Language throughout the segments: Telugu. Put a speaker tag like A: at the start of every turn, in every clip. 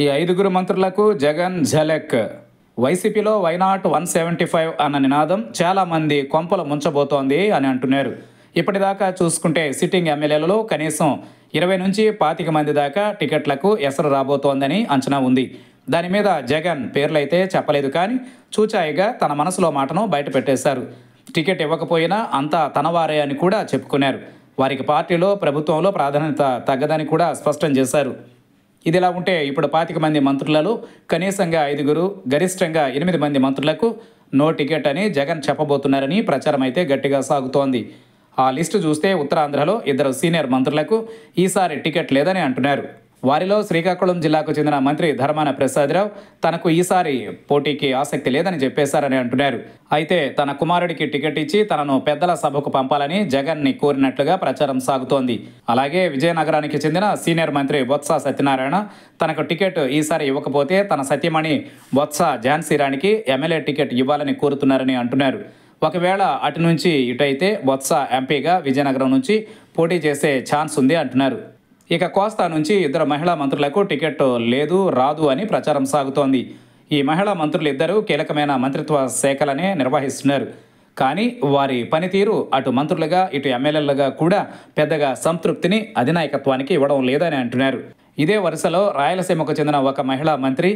A: ఈ ఐదుగురు మంత్రులకు జగన్ ఝలక్ వైసీపీలో వైనాట్ వన్ సెవెంటీ ఫైవ్ అన్న నినాదం చాలామంది కొంపలు ముంచబోతోంది అని అంటున్నారు ఇప్పటిదాకా చూసుకుంటే సిట్టింగ్ ఎమ్మెల్యేలలో కనీసం ఇరవై నుంచి పాతిక మంది దాకా టికెట్లకు ఎసరు రాబోతోందని అంచనా ఉంది దాని మీద జగన్ పేర్లైతే చెప్పలేదు కానీ చూచాయిగా తన మనసులో మాటను బయటపెట్టేశారు టికెట్ ఇవ్వకపోయినా అంతా తనవారే అని కూడా చెప్పుకున్నారు వారికి పార్టీలో ప్రభుత్వంలో ప్రాధాన్యత తగ్గదని కూడా స్పష్టం చేశారు ఇదిలా ఉంటే ఇప్పుడు పాతిక మంది మంత్రులలో కనీసంగా ఐదుగురు గరిష్టంగా ఎనిమిది మంది మంత్రులకు నో టికెట్ అని జగన్ చెప్పబోతున్నారని ప్రచారం అయితే గట్టిగా సాగుతోంది ఆ లిస్టు చూస్తే ఉత్తరాంధ్రలో ఇద్దరు సీనియర్ మంత్రులకు ఈసారి టికెట్ లేదని అంటున్నారు వారిలో శ్రీకాకుళం జిల్లాకు చెందిన మంత్రి ధర్మాన ప్రసాదరావు తనకు ఈసారి పోటీకి ఆసక్తి లేదని చెప్పేశారని అంటున్నారు అయితే తన కుమారుడికి టికెట్ ఇచ్చి తనను పెద్దల సభకు పంపాలని జగన్ ని కోరినట్లుగా ప్రచారం సాగుతోంది అలాగే విజయనగరానికి చెందిన సీనియర్ మంత్రి బొత్స సత్యనారాయణ తనకు టికెట్ ఈసారి ఇవ్వకపోతే తన సత్యమణి బొత్స ఝాన్సీరాణికి ఎమ్మెల్యే టికెట్ ఇవ్వాలని కోరుతున్నారని అంటున్నారు ఒకవేళ అటు నుంచి ఇటైతే బొత్స ఎంపీగా విజయనగరం నుంచి పోటీ చేసే ఛాన్స్ ఉంది అంటున్నారు ఇక కోస్తా నుంచి ఇద్దరు మహిళా మంత్రులకు టికెట్ లేదు రాదు అని ప్రచారం సాగుతోంది ఈ మహిళా మంత్రులు ఇద్దరూ కీలకమైన మంత్రిత్వ శాఖలనే నిర్వహిస్తున్నారు కానీ వారి పనితీరు అటు మంత్రులుగా ఇటు ఎమ్మెల్యేలుగా కూడా పెద్దగా సంతృప్తిని అధినాయకత్వానికి ఇవ్వడం లేదని అంటున్నారు ఇదే వరుసలో రాయలసీమకు చెందిన ఒక మహిళా మంత్రి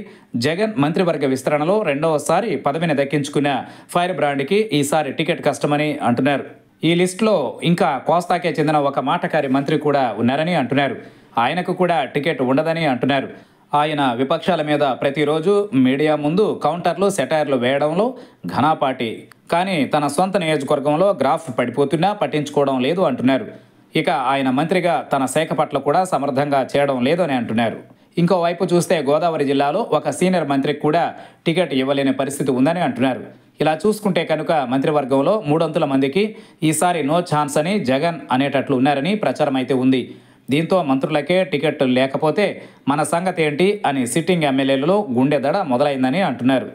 A: జగన్ మంత్రివర్గ విస్తరణలో రెండవసారి పదవిని దక్కించుకున్న ఫైర్ బ్రాండ్కి ఈసారి టికెట్ కష్టమని అంటున్నారు ఈ లిస్టులో ఇంకా కోస్తాకే చెందిన ఒక మాటకారి మంత్రి కూడా ఉన్నారని అంటున్నారు ఆయనకు కూడా టికెట్ ఉండదని అంటున్నారు ఆయన విపక్షాల మీద ప్రతిరోజు మీడియా ముందు కౌంటర్లు సెటైర్లు వేయడంలో ఘనాపాటి కానీ తన సొంత నియోజకవర్గంలో గ్రాఫ్ పడిపోతున్నా పట్టించుకోవడం లేదు అంటున్నారు ఇక ఆయన మంత్రిగా తన శాఖ పట్ల కూడా సమర్థంగా చేయడం లేదని అంటున్నారు ఇంకోవైపు చూస్తే గోదావరి జిల్లాలో ఒక సీనియర్ మంత్రికి కూడా టికెట్ ఇవ్వలేని పరిస్థితి ఉందని అంటున్నారు ఇలా చూసుకుంటే కనుక మంత్రివర్గంలో మూడొంతుల మందికి ఈసారి నో ఛాన్స్ అని జగన్ అనేటట్లు ఉన్నారని ప్రచారం అయితే ఉంది దీంతో మంత్రులకే టికెట్ లేకపోతే మన సంగతి ఏంటి అని సిట్టింగ్ ఎమ్మెల్యేలలో గుండెదడ మొదలైందని అంటున్నారు